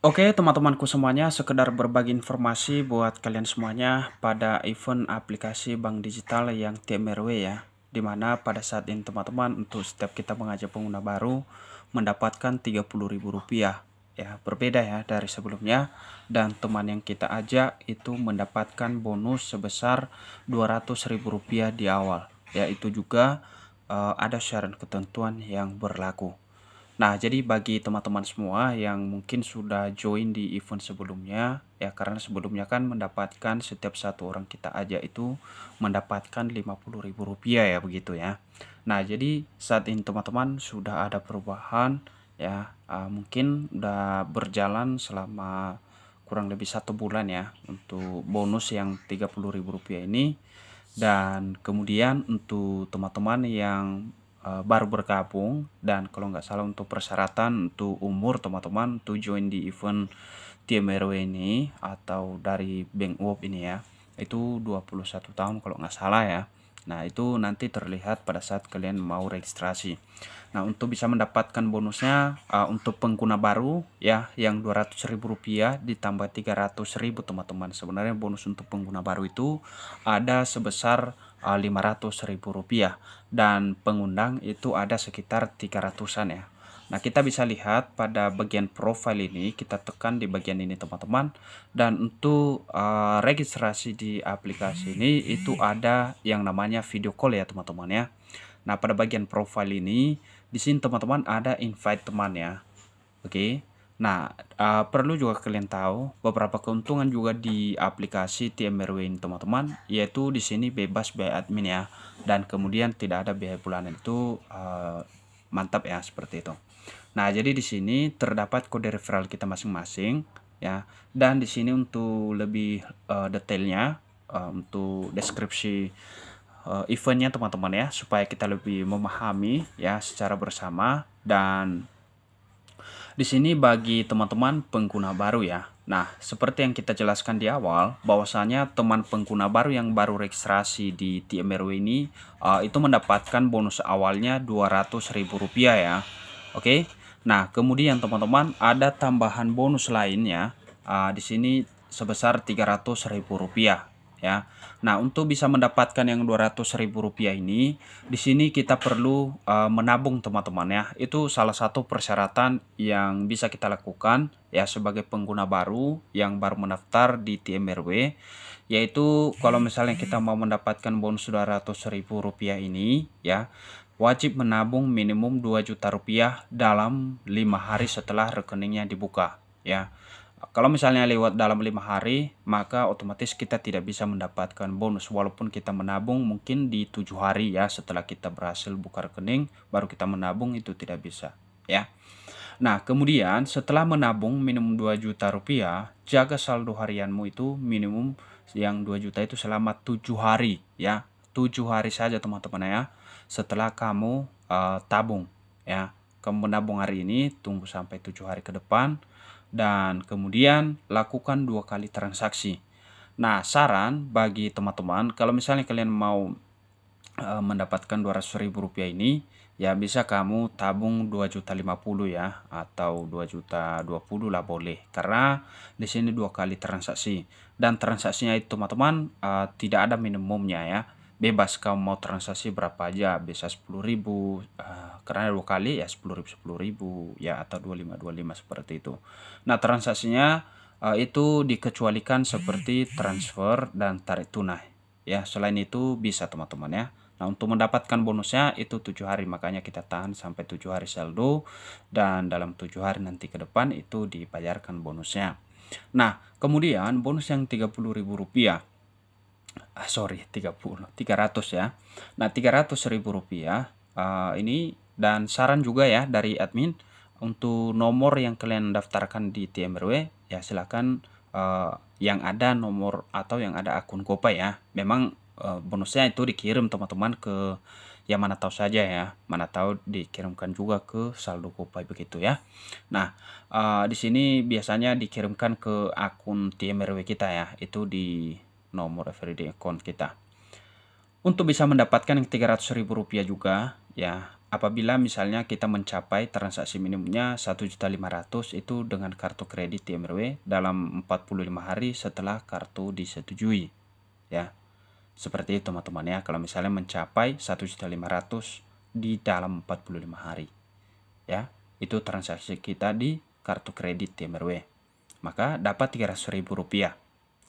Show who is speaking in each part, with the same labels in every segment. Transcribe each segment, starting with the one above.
Speaker 1: Oke teman-temanku semuanya, sekedar berbagi informasi buat kalian semuanya pada event aplikasi bank digital yang TMRW ya. Dimana pada saat ini teman-teman untuk setiap kita mengajak pengguna baru mendapatkan Rp30.000 ya berbeda ya dari sebelumnya dan teman yang kita ajak itu mendapatkan bonus sebesar Rp200.000 di awal yaitu juga uh, ada syarat ketentuan yang berlaku Nah, jadi bagi teman-teman semua yang mungkin sudah join di event sebelumnya, ya karena sebelumnya kan mendapatkan setiap satu orang kita aja itu mendapatkan Rp50.000 ya begitu ya. Nah, jadi saat ini teman-teman sudah ada perubahan ya, uh, mungkin udah berjalan selama kurang lebih satu bulan ya untuk bonus yang Rp30.000 ini dan kemudian untuk teman-teman yang Eh, baru bergabung dan kalau nggak salah untuk persyaratan untuk umur teman-teman to join di event TMRW ini atau dari Bank Wop ini ya itu 21 tahun kalau nggak salah ya Nah itu nanti terlihat pada saat kalian mau registrasi Nah untuk bisa mendapatkan bonusnya uh, untuk pengguna baru ya yang rp rupiah ditambah 300000 teman-teman Sebenarnya bonus untuk pengguna baru itu ada sebesar 500 eh, ribu rupiah dan pengundang itu ada sekitar 300an ya Nah, kita bisa lihat pada bagian profile ini, kita tekan di bagian ini, teman-teman. Dan untuk uh, registrasi di aplikasi ini, itu ada yang namanya video call ya, teman-teman ya. Nah, pada bagian profile ini, di sini teman-teman ada invite teman ya. Oke. Okay. Nah, uh, perlu juga kalian tahu beberapa keuntungan juga di aplikasi TMRW ini teman-teman, yaitu di sini bebas biaya admin ya, dan kemudian tidak ada biaya bulanan itu uh, mantap ya seperti itu. Nah, jadi di sini terdapat kode referral kita masing-masing ya, dan di sini untuk lebih uh, detailnya uh, untuk deskripsi uh, eventnya teman-teman ya, supaya kita lebih memahami ya secara bersama dan di sini bagi teman-teman pengguna baru ya. Nah, seperti yang kita jelaskan di awal, bahwasanya teman pengguna baru yang baru registrasi di TMRW ini uh, itu mendapatkan bonus awalnya Rp200.000 ya. Oke. Nah, kemudian teman-teman ada tambahan bonus lainnya. Uh, di sini sebesar Rp300.000 ya. Nah, untuk bisa mendapatkan yang Rp200.000 ini, di sini kita perlu uh, menabung teman-teman ya. Itu salah satu persyaratan yang bisa kita lakukan ya sebagai pengguna baru yang baru mendaftar di TMRW yaitu kalau misalnya kita mau mendapatkan bonus Rp200.000 ini ya wajib menabung minimum 2 juta rupiah dalam lima hari setelah rekeningnya dibuka ya. Kalau misalnya lewat dalam lima hari, maka otomatis kita tidak bisa mendapatkan bonus walaupun kita menabung mungkin di tujuh hari ya setelah kita berhasil buka rekening baru kita menabung itu tidak bisa ya. Nah kemudian setelah menabung minimum 2 juta rupiah jaga saldo harianmu itu minimum yang 2 juta itu selama tujuh hari ya tujuh hari saja teman-teman ya setelah kamu uh, tabung ya kamu menabung hari ini tunggu sampai tujuh hari ke depan dan kemudian lakukan dua kali transaksi. Nah, saran bagi teman-teman kalau misalnya kalian mau e, mendapatkan ratus ribu rupiah ini ya bisa kamu tabung dua juta lima puluh ya atau dua juta dua puluh lah boleh karena di sini dua kali transaksi dan transaksinya itu teman-teman e, tidak ada minimumnya ya bebas kamu mau transaksi berapa aja bisa 10.000 ribu uh, karena dua kali ya 10.000 ribu, 10 ribu ya atau 25 25 seperti itu nah transaksinya uh, itu dikecualikan seperti transfer dan tarik tunai ya selain itu bisa teman-teman ya Nah untuk mendapatkan bonusnya itu tujuh hari makanya kita tahan sampai tujuh hari saldo dan dalam tujuh hari nanti ke depan itu dibayarkan bonusnya. Nah kemudian bonus yang rp rupiah ah sorry 30 300 ya nah 300 ribu rupiah uh, ini dan saran juga ya dari admin untuk nomor yang kalian daftarkan di TMRW ya silahkan uh, ah, yang ada nomor atau yang ada akun GoPay ya memang uh, bonusnya itu dikirim teman-teman ke ya mana tahu saja ya mana tahu dikirimkan juga ke saldo GoPay begitu ya nah uh, di sini biasanya dikirimkan ke akun TMRW kita ya itu di nomor referensi account kita. Untuk bisa mendapatkan yang Rp300.000 juga ya, apabila misalnya kita mencapai transaksi minimumnya 1.500 itu dengan kartu kredit TMRW dalam 45 hari setelah kartu disetujui. Ya. Seperti itu teman-teman ya, kalau misalnya mencapai 1.500 di dalam 45 hari. Ya, itu transaksi kita di kartu kredit TMRW. Maka dapat Rp300.000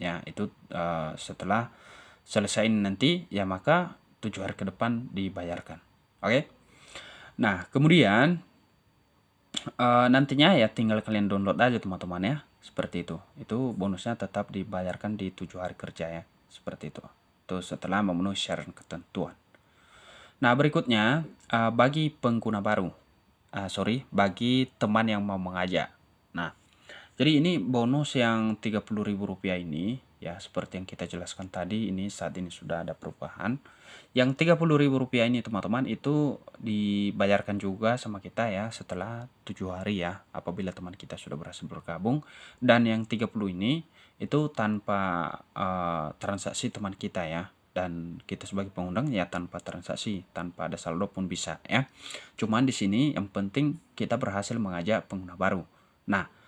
Speaker 1: ya itu uh, setelah selesai nanti ya maka tujuh hari ke depan dibayarkan oke okay? nah kemudian uh, nantinya ya tinggal kalian download aja teman-teman ya seperti itu itu bonusnya tetap dibayarkan di tujuh hari kerja ya seperti itu itu setelah memenuhi syarat ketentuan nah berikutnya uh, bagi pengguna baru uh, sorry bagi teman yang mau mengajak jadi ini bonus yang Rp30.000 ini ya seperti yang kita jelaskan tadi ini saat ini sudah ada perubahan. Yang Rp30.000 ini teman-teman itu dibayarkan juga sama kita ya setelah 7 hari ya apabila teman kita sudah berhasil bergabung dan yang 30 ini itu tanpa uh, transaksi teman kita ya dan kita sebagai pengundang ya tanpa transaksi, tanpa ada saldo pun bisa ya. Cuman di sini yang penting kita berhasil mengajak pengguna baru. Nah,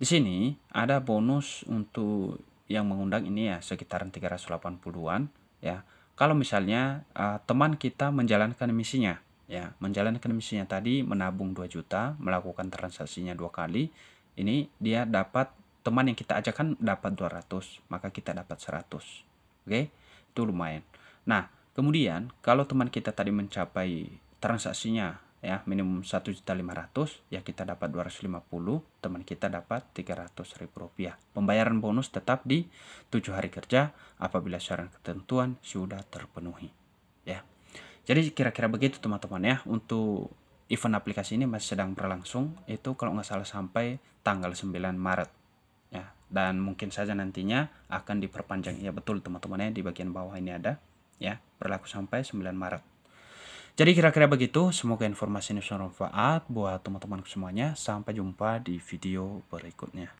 Speaker 1: di sini ada bonus untuk yang mengundang ini ya sekitar 380-an ya. Kalau misalnya uh, teman kita menjalankan misinya ya, menjalankan misinya tadi menabung 2 juta, melakukan transaksinya dua kali, ini dia dapat teman yang kita ajakkan dapat 200, maka kita dapat 100. Oke. Okay? Itu lumayan. Nah, kemudian kalau teman kita tadi mencapai transaksinya ya minimum 1.500 ya kita dapat 250 teman kita dapat 300.000 rupiah pembayaran bonus tetap di tujuh hari kerja apabila syarat ketentuan sudah terpenuhi ya jadi kira-kira begitu teman-teman ya untuk event aplikasi ini masih sedang berlangsung itu kalau nggak salah sampai tanggal 9 Maret ya dan mungkin saja nantinya akan diperpanjang ya betul teman-teman ya di bagian bawah ini ada ya berlaku sampai 9 Maret jadi kira-kira begitu, semoga informasi ini bermanfaat buat teman-teman semuanya. Sampai jumpa di video berikutnya.